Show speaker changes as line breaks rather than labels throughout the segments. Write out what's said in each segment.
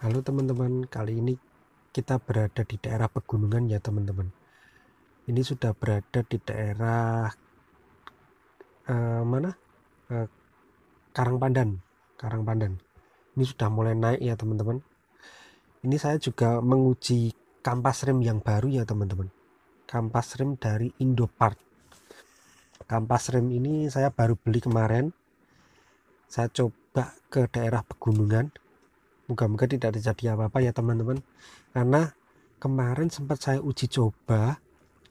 Halo teman-teman, kali ini kita berada di daerah pegunungan ya teman-teman. Ini sudah berada di daerah uh, mana? Eh, Pandan. Karang Pandan. Ini sudah mulai naik ya teman-teman. Ini saya juga menguji kampas rem yang baru ya teman-teman. Kampas rem dari Indopark. Kampas rem ini saya baru beli kemarin. Saya coba ke daerah pegunungan Moga-moga tidak terjadi apa-apa ya teman-teman. Karena kemarin sempat saya uji coba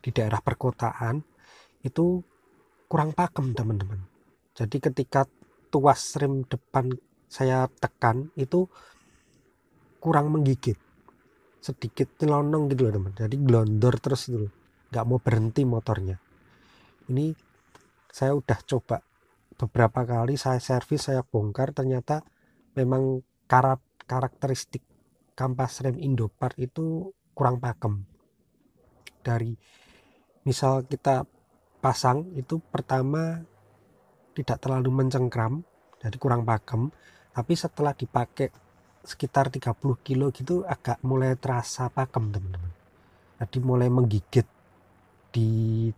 di daerah perkotaan itu kurang pakem teman-teman. Jadi ketika tuas rem depan saya tekan itu kurang menggigit. Sedikit nyelonong gitu loh teman. Jadi glondor terus itu loh. Nggak mau berhenti motornya. Ini saya udah coba beberapa kali saya servis saya bongkar ternyata memang karat karakteristik kampas rem Indopart itu kurang pakem dari misal kita pasang itu pertama tidak terlalu mencengkram jadi kurang pakem tapi setelah dipakai sekitar 30 kilo gitu agak mulai terasa pakem teman-teman jadi mulai menggigit di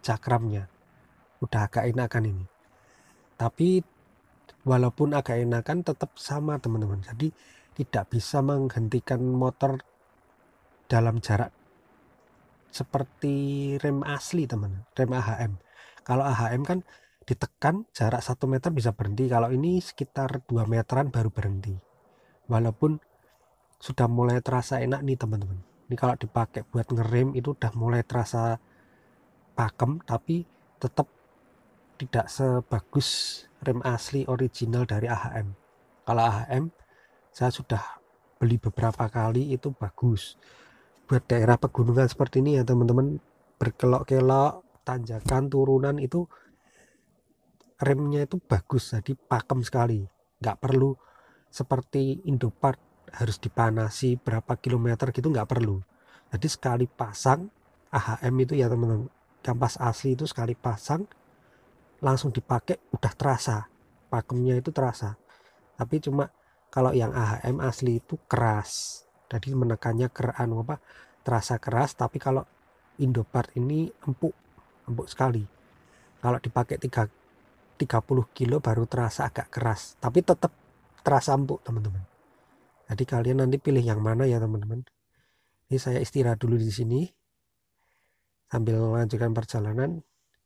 cakramnya udah agak enakan ini tapi walaupun agak enakan tetap sama teman-teman jadi tidak bisa menghentikan motor dalam jarak seperti rem asli teman rem AHM kalau AHM kan ditekan jarak 1 meter bisa berhenti kalau ini sekitar 2 meteran baru berhenti walaupun sudah mulai terasa enak nih teman-teman ini kalau dipakai buat ngerem itu udah mulai terasa pakem tapi tetap tidak sebagus rem asli original dari AHM kalau AHM saya sudah beli beberapa kali itu bagus buat daerah pegunungan seperti ini ya teman-teman berkelok-kelok tanjakan turunan itu remnya itu bagus jadi pakem sekali nggak perlu seperti indopart harus dipanasi berapa kilometer gitu nggak perlu jadi sekali pasang AHM itu ya teman-teman kampas asli itu sekali pasang langsung dipakai udah terasa pakemnya itu terasa tapi cuma kalau yang AHM asli itu keras jadi menekannya keran apa terasa keras tapi kalau Indopart ini empuk empuk sekali kalau dipakai 3 30 kilo baru terasa agak keras tapi tetap terasa empuk teman-teman jadi kalian nanti pilih yang mana ya teman-teman ini saya istirahat dulu di sini sambil melanjutkan perjalanan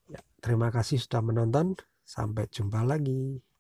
ya, terima kasih sudah menonton sampai jumpa lagi